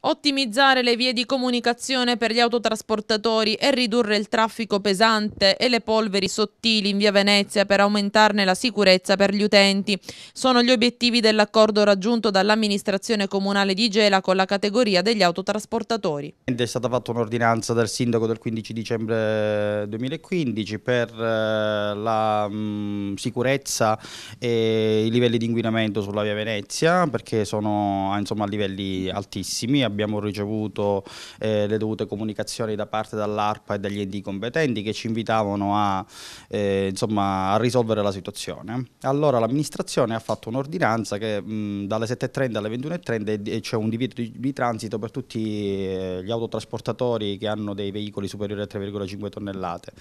Ottimizzare le vie di comunicazione per gli autotrasportatori e ridurre il traffico pesante e le polveri sottili in via Venezia per aumentarne la sicurezza per gli utenti. Sono gli obiettivi dell'accordo raggiunto dall'amministrazione comunale di Gela con la categoria degli autotrasportatori. È stata fatta un'ordinanza dal sindaco del 15 dicembre 2015 per eh, la mm, sicurezza e i livelli di inquinamento sulla via Venezia perché sono ah, insomma, a livelli altissimi abbiamo ricevuto eh, le dovute comunicazioni da parte dell'ARPA e dagli enti competenti che ci invitavano a, eh, insomma, a risolvere la situazione. Allora l'amministrazione ha fatto un'ordinanza che mh, dalle 7.30 alle 21.30 c'è un divieto di, di, transito per tutti eh, gli autotrasportatori che hanno dei veicoli superiori a 3,5 tonnellate.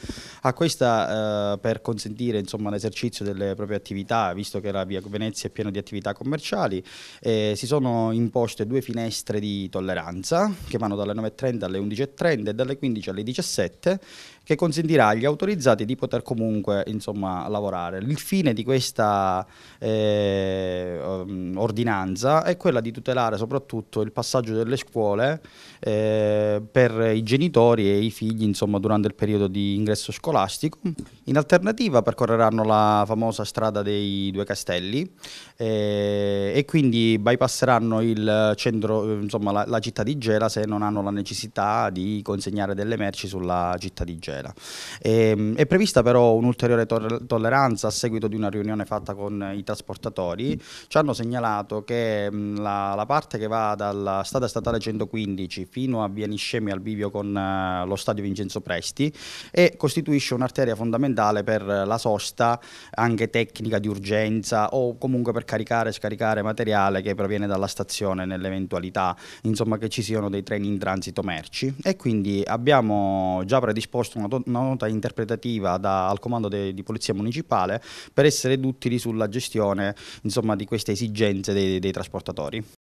A questa eh, per consentire l'esercizio delle proprie attività, visto che la via Venezia è piena di attività commerciali, eh, si sono imposte due finestre di tolleranza, che vanno dalle 9.30 alle 11.30 e dalle 15 alle 17, che consentirà agli autorizzati di poter comunque insomma, lavorare. Il fine di questa eh, Mm, ordinanza è quella di tutelare soprattutto il passaggio delle scuole eh, per i genitori e i figli insomma, durante il periodo di ingresso scolastico. In alternativa percorreranno la famosa strada dei due castelli eh, e quindi bypasseranno il centro, eh, insomma, la, la, città di Gela se non hanno la necessità di consegnare delle merci sulla città di Gela. E, ehm, è prevista però un'ulteriore to tolleranza a seguito di una riunione fatta con i trasportatori. Ci hanno segnalato segnalato che mm, la, la, parte che va dalla strada statale 115 fino a via Niscemi al bivio con uh, lo stadio Vincenzo Presti e costituisce un'arteria fondamentale per la sosta anche tecnica di urgenza o comunque per caricare e scaricare materiale che proviene dalla stazione nell'eventualità insomma che ci siano dei treni in transito merci e quindi abbiamo già predisposto una, una nota interpretativa da, al comando de, di polizia municipale per essere duttili sulla gestione insomma di questa esigenza prevalenza dei, dei trasportatori.